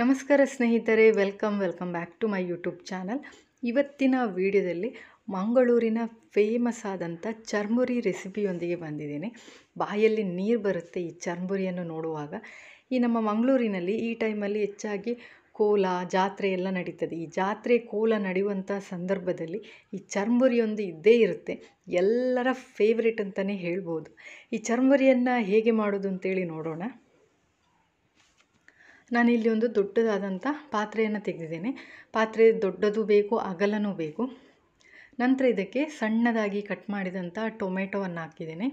ನಮಸ್ಕಾರ ಸ್ನೇಹಿತರೆ welcome welcome back to my YouTube channel ಇವತ್ತಿನ ವಿಡಿಯೋದಲ್ಲಿ ಮಂಗಳೂರಿನ ಫೇಮಸ್ ಆದಂಥ ಚರ್ಮುರಿ ರೆಸಿಪಿಯೊಂದಿಗೆ ಬಂದಿದ್ದೀನಿ ಬಾಯಲ್ಲಿ ನೀರು ಬರುತ್ತೆ ಈ ಚರ್ಮುರಿಯನ್ನು ನೋಡುವಾಗ ಈ ನಮ್ಮ ಮಂಗಳೂರಿನಲ್ಲಿ ಈ ಟೈಮಲ್ಲಿ ಹೆಚ್ಚಾಗಿ ಕೋಲ ಜಾತ್ರೆ ಎಲ್ಲ ನಡೀತದೆ ಈ ಜಾತ್ರೆ ಕೋಲ ನಡೆಯುವಂಥ ಸಂದರ್ಭದಲ್ಲಿ ಈ ಚರ್ಮುರಿಯೊಂದು ಇದ್ದೇ ಇರುತ್ತೆ ಎಲ್ಲರ ಫೇವ್ರೇಟ್ ಅಂತಲೇ ಹೇಳ್ಬೋದು ಈ ಚರ್ಮುರಿಯನ್ನು ಹೇಗೆ ಮಾಡೋದು ಅಂತೇಳಿ ನೋಡೋಣ ನಾನಿಲ್ಲಿ ಒಂದು ದೊಡ್ಡದಾದಂಥ ಪಾತ್ರೆಯನ್ನು ತೆಗೆದಿದ್ದೇನೆ ಪಾತ್ರೆ ದೊಡ್ಡದು ಬೇಕು ಅಗಲನೂ ಬೇಕು ನಂತರ ಇದಕ್ಕೆ ಸಣ್ಣದಾಗಿ ಕಟ್ ಮಾಡಿದಂಥ ಟೊಮೆಟೊವನ್ನು ಹಾಕಿದ್ದೇನೆ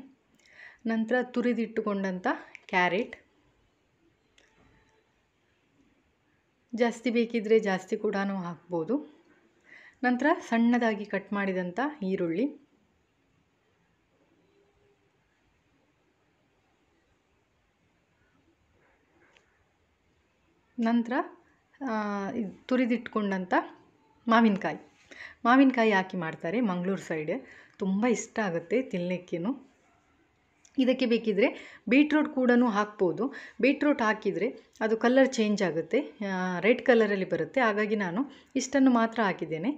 ನಂತರ ತುರಿದಿಟ್ಟುಕೊಂಡಂಥ ಕ್ಯಾರೆಟ್ ಜಾಸ್ತಿ ಬೇಕಿದ್ದರೆ ಜಾಸ್ತಿ ಕೂಡ ಹಾಕ್ಬೋದು ನಂತರ ಸಣ್ಣದಾಗಿ ಕಟ್ ಮಾಡಿದಂಥ ಈರುಳ್ಳಿ ನಂತರ ತುರಿದಿಟ್ಕೊಂಡಂಥ ಮಾವಿನಕಾಯಿ ಮಾವಿನಕಾಯಿ ಹಾಕಿ ಮಾಡ್ತಾರೆ ಮಂಗಳೂರು ಸೈಡ್ ತುಂಬ ಇಷ್ಟ ಆಗುತ್ತೆ ತಿನ್ನಲಿಕ್ಕೇನು ಇದಕ್ಕೆ ಬೇಕಿದ್ದರೆ ಬೀಟ್ರೂಟ್ ಕೂಡ ಹಾಕ್ಬೋದು ಬೀಟ್ರೂಟ್ ಹಾಕಿದರೆ ಅದು ಕಲರ್ ಚೇಂಜ್ ಆಗುತ್ತೆ ರೆಡ್ ಕಲರಲ್ಲಿ ಬರುತ್ತೆ ಹಾಗಾಗಿ ನಾನು ಇಷ್ಟನ್ನು ಮಾತ್ರ ಹಾಕಿದ್ದೇನೆ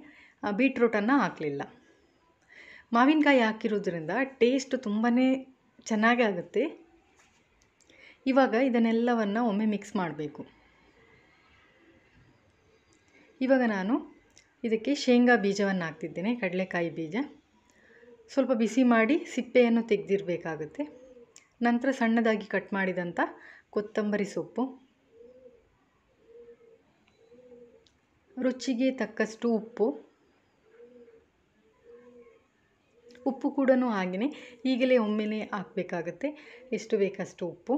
ಬೀಟ್ರೂಟನ್ನು ಹಾಕಲಿಲ್ಲ ಮಾವಿನಕಾಯಿ ಹಾಕಿರೋದ್ರಿಂದ ಟೇಸ್ಟ್ ತುಂಬಾ ಚೆನ್ನಾಗೇ ಆಗುತ್ತೆ ಇವಾಗ ಇದನ್ನೆಲ್ಲವನ್ನು ಒಮ್ಮೆ ಮಿಕ್ಸ್ ಮಾಡಬೇಕು ಇವಾಗ ನಾನು ಇದಕ್ಕೆ ಶೇಂಗಾ ಬೀಜವನ್ನು ಹಾಕ್ತಿದ್ದೇನೆ ಕಡಲೆಕಾಯಿ ಬೀಜ ಸ್ವಲ್ಪ ಬಿಸಿ ಮಾಡಿ ಸಿಪ್ಪೆಯನ್ನು ತೆಗೆದಿರಬೇಕಾಗುತ್ತೆ ನಂತರ ಸಣ್ಣದಾಗಿ ಕಟ್ ಮಾಡಿದಂಥ ಕೊತ್ತಂಬರಿ ಸೊಪ್ಪು ರುಚಿಗೆ ತಕ್ಕಷ್ಟು ಉಪ್ಪು ಉಪ್ಪು ಕೂಡ ಹಾಗೆಯೇ ಈಗಲೇ ಒಮ್ಮೆಲೇ ಹಾಕಬೇಕಾಗತ್ತೆ ಎಷ್ಟು ಬೇಕಷ್ಟು ಉಪ್ಪು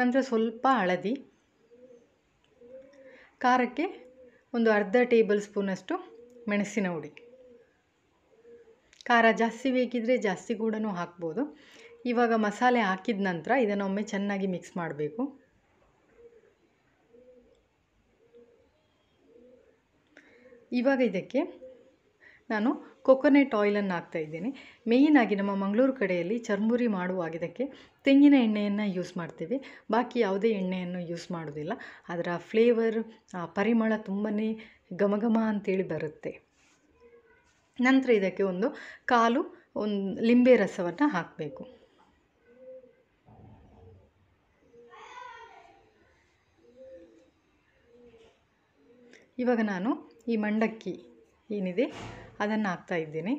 ನಂತರ ಸ್ವಲ್ಪ ಹಳದಿ ಖಾರಕ್ಕೆ ಒಂದು ಅರ್ಧ ಟೇಬಲ್ ಸ್ಪೂನಷ್ಟು ಮೆಣಸಿನ ಹುಡಿ ಖಾರ ಜಾಸ್ತಿ ಬೇಕಿದ್ರೆ ಜಾಸ್ತಿ ಕೂಡ ಹಾಕ್ಬೋದು ಇವಾಗ ಮಸಾಲೆ ಹಾಕಿದ ನಂತರ ಇದನ್ನು ಒಮ್ಮೆ ಚೆನ್ನಾಗಿ ಮಿಕ್ಸ್ ಮಾಡಬೇಕು ಇವಾಗ ಇದಕ್ಕೆ ನಾನು ಕೊಕೊನೆಟ್ ಆಯಿಲನ್ನು ಹಾಕ್ತಾಯಿದ್ದೀನಿ ಮೇಯ್ನಾಗಿ ನಮ್ಮ ಮಂಗಳೂರು ಕಡೆಯಲ್ಲಿ ಚರ್ಮುರಿ ಮಾಡುವಾಗಿದ್ದಕ್ಕೆ ತೆಂಗಿನ ಎಣ್ಣೆಯನ್ನು ಯೂಸ್ ಮಾಡ್ತೀವಿ ಬಾಕಿ ಯಾವುದೇ ಎಣ್ಣೆಯನ್ನು ಯೂಸ್ ಮಾಡೋದಿಲ್ಲ ಅದರ ಫ್ಲೇವರ್ ಪರಿಮಳ ತುಂಬಾ ಘಮಘಮ ಅಂತೇಳಿ ಬರುತ್ತೆ ನಂತರ ಇದಕ್ಕೆ ಒಂದು ಕಾಲು ಒಂದು ಲಿಂಬೆ ರಸವನ್ನು ಹಾಕಬೇಕು ಇವಾಗ ನಾನು ಈ ಮಂಡಕ್ಕಿ ಏನಿದೆ ಅದನ್ನು ಹಾಕ್ತಾ ಇದ್ದೀನಿ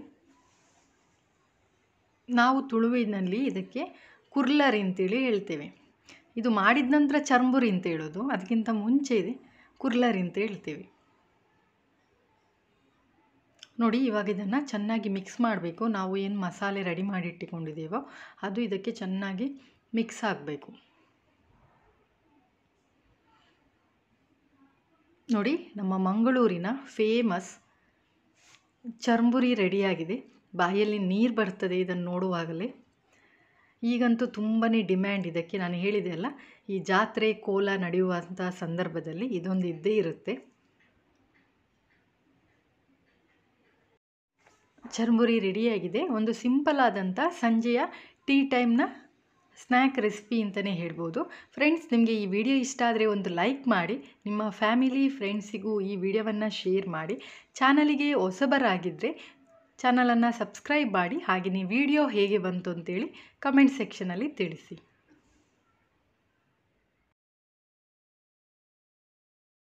ನಾವು ತುಳುವಿನಲ್ಲಿ ಇದಕ್ಕೆ ಕುರ್ಲರಿ ಅಂತೇಳಿ ಹೇಳ್ತೇವೆ ಇದು ಮಾಡಿದ ನಂತರ ಚರ್ಮುರಿ ಅಂತ ಹೇಳೋದು ಅದಕ್ಕಿಂತ ಮುಂಚೆ ಇದೆ ಕುರ್ಲರಿ ಅಂತ ಹೇಳ್ತೀವಿ ನೋಡಿ ಇವಾಗ ಇದನ್ನು ಚೆನ್ನಾಗಿ ಮಿಕ್ಸ್ ಮಾಡಬೇಕು ನಾವು ಏನು ಮಸಾಲೆ ರೆಡಿ ಮಾಡಿ ಇಟ್ಟುಕೊಂಡಿದ್ದೀವೋ ಅದು ಇದಕ್ಕೆ ಚೆನ್ನಾಗಿ ಮಿಕ್ಸ್ ಆಗಬೇಕು ನೋಡಿ ನಮ್ಮ ಮಂಗಳೂರಿನ ಫೇಮಸ್ ಚರ್ಮುರಿ ರೆಡಿಯಾಗಿದೆ ಬಾಯಲ್ಲಿ ನೀರು ಬರ್ತದೆ ಇದನ್ನು ನೋಡುವಾಗಲೇ ಈಗಂತೂ ತುಂಬಾ ಡಿಮ್ಯಾಂಡ್ ಇದಕ್ಕೆ ನಾನು ಹೇಳಿದೆ ಅಲ್ಲ ಈ ಜಾತ್ರೆ ಕೋಲ ನಡೆಯುವಂಥ ಸಂದರ್ಭದಲ್ಲಿ ಇದೊಂದು ಇದ್ದೇ ಇರುತ್ತೆ ಚರ್ಮುರಿ ರೆಡಿಯಾಗಿದೆ ಒಂದು ಸಿಂಪಲ್ ಆದಂಥ ಸಂಜೆಯ ಟೀ ಟೈಮ್ನ ಸ್ನ್ಯಾಕ್ ರೆಸಿಪಿ ಅಂತಲೇ ಹೇಳ್ಬೋದು ಫ್ರೆಂಡ್ಸ್ ನಿಮಗೆ ಈ ವಿಡಿಯೋ ಇಷ್ಟ ಆದರೆ ಒಂದು ಲೈಕ್ ಮಾಡಿ ನಿಮ್ಮ ಫ್ಯಾಮಿಲಿ ಫ್ರೆಂಡ್ಸಿಗೂ ಈ ವಿಡಿಯೋವನ್ನು ಶೇರ್ ಮಾಡಿ ಚಾನಲಿಗೆ ಹೊಸಬರಾಗಿದ್ದರೆ ಚಾನಲನ್ನು ಸಬ್ಸ್ಕ್ರೈಬ್ ಮಾಡಿ ಹಾಗೆಯೇ ವಿಡಿಯೋ ಹೇಗೆ ಬಂತು ಅಂತೇಳಿ ಕಮೆಂಟ್ ಸೆಕ್ಷನಲ್ಲಿ ತಿಳಿಸಿ